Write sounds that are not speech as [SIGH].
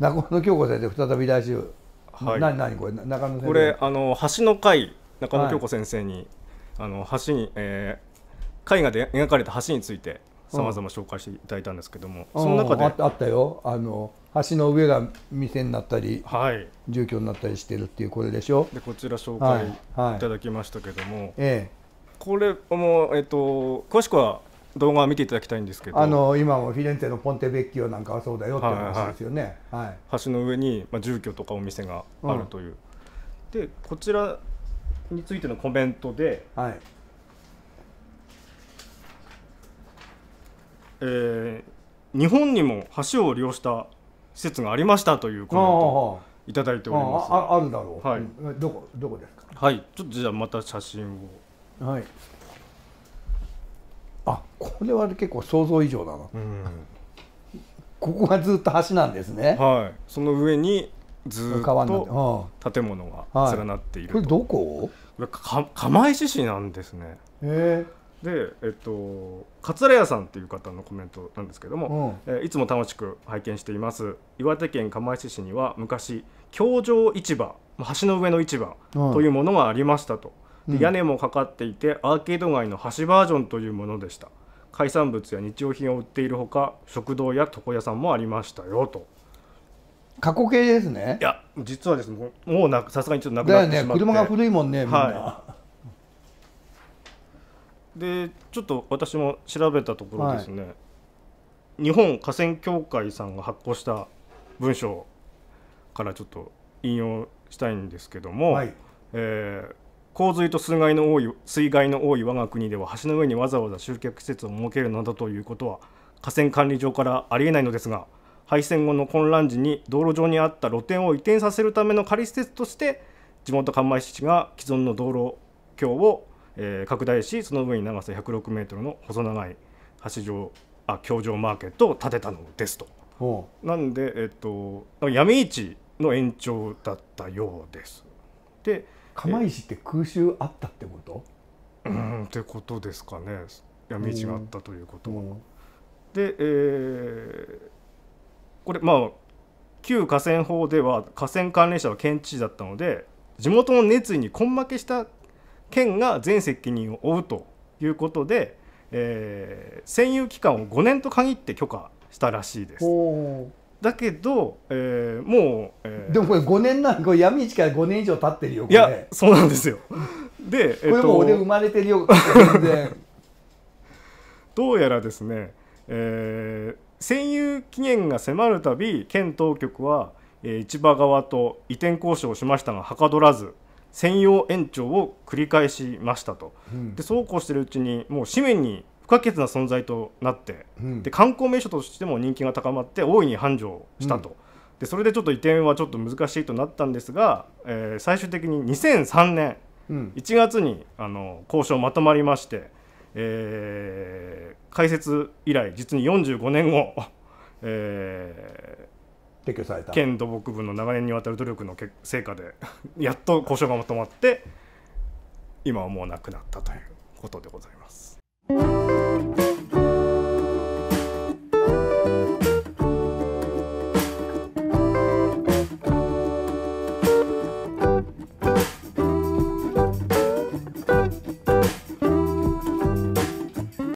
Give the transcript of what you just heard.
中野京子先生再び来週、はい、何何これ中野先生これあの橋の会中野京子先生に、はい、あの橋に、えー、絵画で描かれた橋についてさまざま紹介していただいたんですけども、うん、その中で、うあったよあの橋の上が店になったり、はい、住居になったりしてるっていうこれでしょでこちら紹介いただきましたけども、はいはい、これも、えっと、詳しくは動画を見ていただきたいんですけどあの今もフィレンツェのポンテベッキオなんかはそうだよって話ですよね、はい、はいはい、橋の上に、まあ、住居とかお店があるという、うん、でこちらについてのコメントで、はいえー、日本にも橋を利用した施設がありましたというコメントをいただいておりますああるだろう、はい、どこどこですかはいちょっとじゃあまた写真をはいあこれは結構想像以上だな、うん、ここがずっと橋なんですねはいその上にずっと建物が連なっている、はい、これどここれか釜石市なんですねええで、えっと、桂屋さんっていう方のコメントなんですけども、うん、えいつも楽しく拝見しています岩手県釜石市には昔京城市場橋の上の市場というものがありましたと、うで屋根もかかっていてアーケード街の橋バージョンというものでした海産物や日用品を売っているほか食堂や床屋さんもありましたよと過去形ですねいや実はですねもうさすがにちょっとなくなってしまって、ね、車が古いもんねみんな、はい、でちょっと私も調べたところですね、はい、日本河川協会さんが発行した文章からちょっと引用したいんですけども、はい、えー洪水と水害の多い水害の多い我が国では橋の上にわざわざ集客施設を設けるなどということは河川管理上からありえないのですが廃線後の混乱時に道路上にあった露店を移転させるための仮施設として地元神石市が既存の道路橋を、えー、拡大しその上に長さ106メートルの細長い橋上あ橋上マーケットを建てたのですと。なんで、えっと、闇市の延長だったようです。で釜石って空襲あったってことうんってことですかね闇市があったということは。うんうん、で、えー、これまあ旧河川法では河川関連者は県知事だったので地元の熱意に根負けした県が全責任を負うということで、えー、占有期間を5年と限って許可したらしいです。だけど、えー、もう、えー、でもこれ5年なこれ闇市から5年以上経ってるよこれいやそうなんですよで、えっと、これも俺生まれてるよ [LAUGHS] どうやらですね、えー、占有期限が迫るたび県当局は、えー、市場側と移転交渉をしましたがはかどらず専用延長を繰り返しましたと、うん、でそうこうしてるうちにもう紙面に不可欠な存在となって、うん、で観光名所としても人気が高まって大いに繁盛したと、うん、でそれでちょっと移転はちょっと難しいとなったんですが、えー、最終的に2003年1月に、あの交渉まとまりまして、えー、開設以来実に45年後、えー、撤去された県土木部の長年にわたる努力の成果でやっと交渉がまとまって今はもうなくなったということでございます。